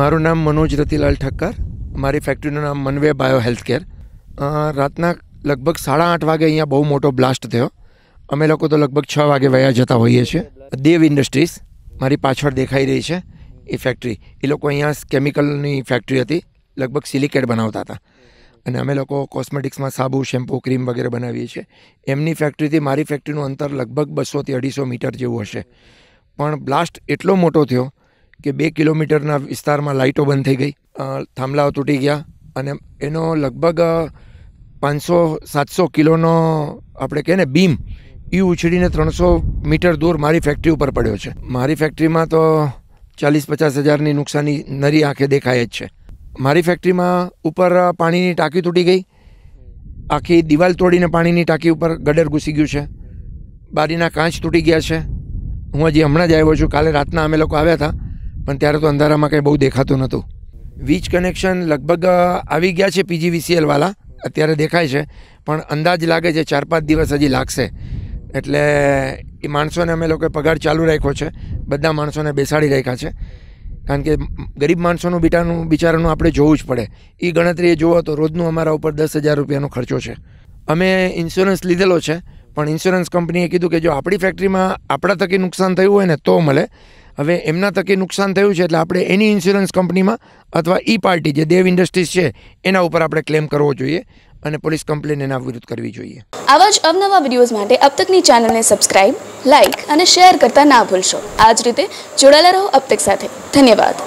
મારું નામ મનોજ રતિલાલ ઠક્કર મારી ફેક્ટરીનું નામ મનવે બાયો હેલ્થ કેર રાતના લગભગ સાડા આઠ વાગે અહીંયા બહુ મોટો બ્લાસ્ટ થયો અમે લોકો તો લગભગ છ વાગે વયા જતા હોઈએ છીએ દેવ ઇન્ડસ્ટ્રીઝ મારી પાછળ દેખાઈ રહી છે એ ફેક્ટરી એ લોકો અહીંયા કેમિકલની ફેક્ટરી હતી લગભગ સિલિકેટ બનાવતા હતા અને અમે લોકો કોસ્મેટિક્સમાં સાબુ શેમ્પૂ ક્રીમ વગેરે બનાવીએ છીએ એમની ફેક્ટરીથી મારી ફેક્ટરીનું અંતર લગભગ બસોથી અઢીસો મીટર જેવું હશે પણ બ્લાસ્ટ એટલો મોટો થયો કે બે કિલોમીટરના વિસ્તારમાં લાઇટો બંધ થઈ ગઈ થાંભલાઓ તૂટી ગયા અને એનો લગભગ પાંચસો સાતસો કિલોનો આપણે કહે ને બીમ એ ઉછળીને ત્રણસો મીટર દૂર મારી ફેક્ટરી ઉપર પડ્યો છે મારી ફેક્ટરીમાં તો ચાલીસ પચાસ હજારની નુકસાની નરી આંખે દેખાય જ છે મારી ફેક્ટરીમાં ઉપર પાણીની ટાંકી તૂટી ગઈ આખી દિવાલ તોડીને પાણીની ટાંકી ઉપર ગડર ઘૂસી ગયું છે બારીના કાંચ તૂટી ગયા છે હું હજી હમણાં જ આવ્યો છું કાલે રાતના અમે લોકો આવ્યા હતા પણ ત્યારે તો અંધારામાં કંઈ બહુ દેખાતું નહોતું વીજ કનેક્શન લગભગ આવી ગયા છે પીજીવીસીએલવાલા અત્યારે દેખાય છે પણ અંદાજ લાગે છે ચાર પાંચ દિવસ હજી લાગશે એટલે એ માણસોને અમે લોકોએ પગાર ચાલુ રાખ્યો છે બધા માણસોને બેસાડી રાખ્યા છે કારણ કે ગરીબ માણસોનું બીટાનું બિચારાનું આપણે જોવું જ પડે એ ગણતરી એ જોવો તો રોજનું અમારા ઉપર દસ હજાર રૂપિયાનો ખર્ચો છે અમે ઇન્સ્યોરન્સ લીધેલો છે પણ ઇન્સ્યોરન્સ કંપનીએ કીધું કે જો આપણી ફેક્ટરીમાં આપણા થકી નુકસાન થયું હોય ને તો મળે હવે એમના તકે નુકસાન થયું છે એટલે આપણે એની ઇન્સ્યોરન્સ કંપનીમાં અથવા ઈ પાર્ટી જે દેવ ઇન્ડસ્ટ્રીઝ છે એના ઉપર આપણે ક્લેમ કરવો જોઈએ અને પોલીસ કમ્પ્લેન એના વિરુદ્ધ કરવી જોઈએ આવા જ અવનવા વિડીયોઝ માટે અબ ચેનલને સબસ્ક્રાઇબ લાઇક અને શેર કરતા ના ભૂલશો આ જ રીતે જોડાયેલા રહો અબ સાથે ધન્યવાદ